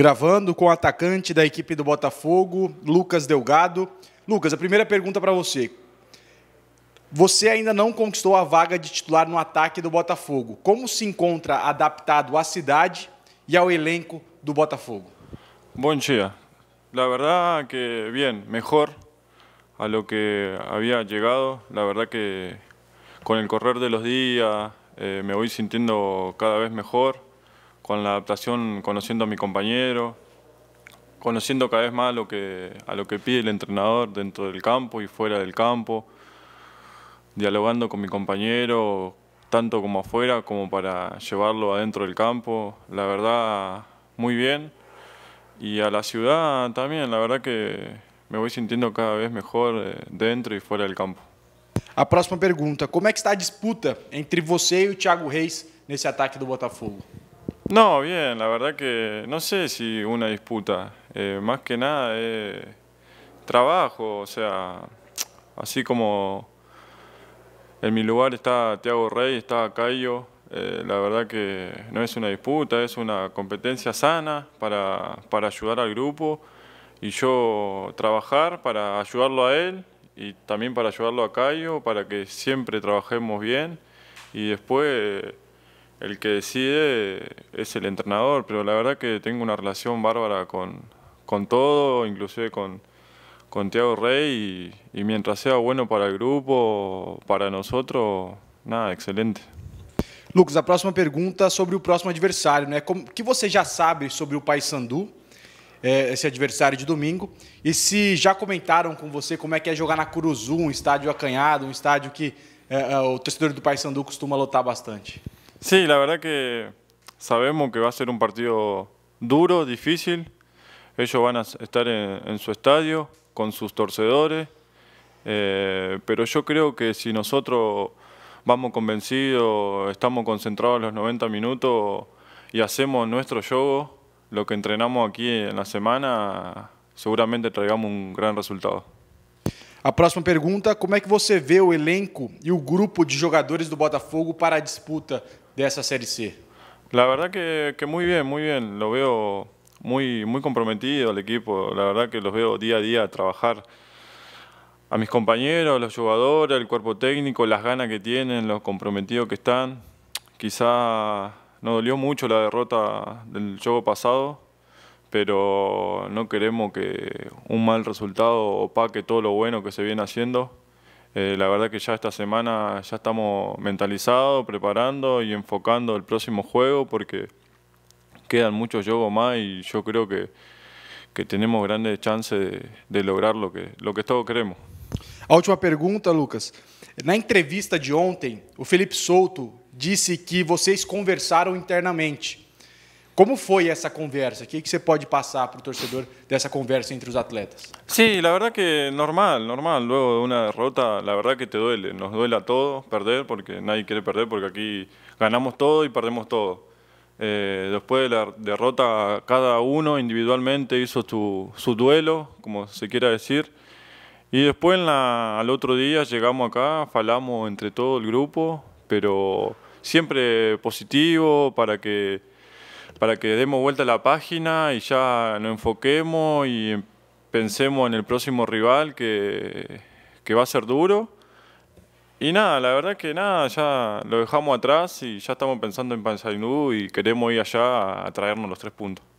gravando com o atacante da equipe do Botafogo, Lucas Delgado. Lucas, a primeira pergunta para você. Você ainda não conquistou a vaga de titular no ataque do Botafogo. Como se encontra adaptado à cidade e ao elenco do Botafogo? Bom dia. La verdad que bien, mejor a lo que había llegado. La verdad que con el correr de los días eh, me voy sintiendo cada vez mejor. con la adaptación, conociendo a mi compañero, conociendo cada vez más lo que, a lo que pide el entrenador dentro del campo y fuera del campo, dialogando con mi compañero, tanto como afuera como para llevarlo adentro del campo. La verdad, muy bien. Y a la ciudad también, la verdad que me voy sintiendo cada vez mejor eh, dentro y fuera del campo. A próxima pregunta. ¿Cómo está la disputa entre usted y o Thiago Reis ese ataque do Botafogo? No, bien, la verdad que no sé si una disputa, eh, más que nada es trabajo, o sea, así como en mi lugar está Tiago Rey, está Cayo, eh, la verdad que no es una disputa, es una competencia sana para, para ayudar al grupo y yo trabajar para ayudarlo a él y también para ayudarlo a Cayo, para que siempre trabajemos bien y después... el que decide es el entrenador, pero la verdad que tengo una relación bárbara con, con todo, inclusive con, con Tiago Rey, y, y, mientras sea bueno para el grupo, para nosotros, nada, excelente. Lucas, a próxima pergunta sobre o próximo adversário, né? que você já sabe sobre o Paysandu, é, esse adversário de domingo, e se já comentaram com você como é que é jogar na Curuzu, um estádio acanhado, um estádio que é, é, o torcedor do Paysandu costuma lotar bastante? Sí, la verdad que sabemos que va a ser un partido duro, difícil. Ellos van a estar en, su estadio con sus torcedores, eh, pero yo creo que si nosotros vamos convencidos, estamos concentrados los 90 minutos y hacemos nuestro juego, lo que entrenamos aquí en la semana, seguramente traigamos un gran resultado. La próxima pregunta como é que você vê o elenco y e o grupo de jogadores del Botafogo para a disputa dessa Série C? La verdad que, que muy bien, muy bien. Lo veo muy, muy comprometido el equipo. La verdad que los veo día a día trabajar a mis compañeros, a los jugadores, el cuerpo técnico, las ganas que tienen, los comprometidos que están. Quizá nos dolió mucho la derrota del juego pasado, pero no queremos que un mal resultado opaque todo lo bueno que se viene haciendo. Eh, la verdad que ya esta semana ya estamos mentalizados, preparando y enfocando el próximo juego porque quedan muchos juegos más y yo creo que, tenemos grandes chances de, lograr lo que, lo todos queremos. A última pregunta, Lucas. En la entrevista de ontem, o Felipe Souto disse que vocês conversaram internamente. ¿Cómo fue esa conversa? ¿Qué se puede pasar para el torcedor de esa conversa entre los atletas? Sí, la verdad que normal, normal. Luego de una derrota, la verdad que te duele. Nos duele a todos perder porque nadie quiere perder porque aquí ganamos todo y perdemos todo. Eh, después de la derrota, cada uno individualmente hizo su, su duelo, como se quiera decir. Y después al otro día llegamos acá, falamos entre todo el grupo, pero siempre positivo para que para que demos vuelta a la página y ya nos enfoquemos y pensemos en el próximo rival que, va a ser duro. Y nada, la verdad que nada, ya lo dejamos atrás y ya estamos pensando en Panzainú y queremos ir allá a traernos los tres puntos.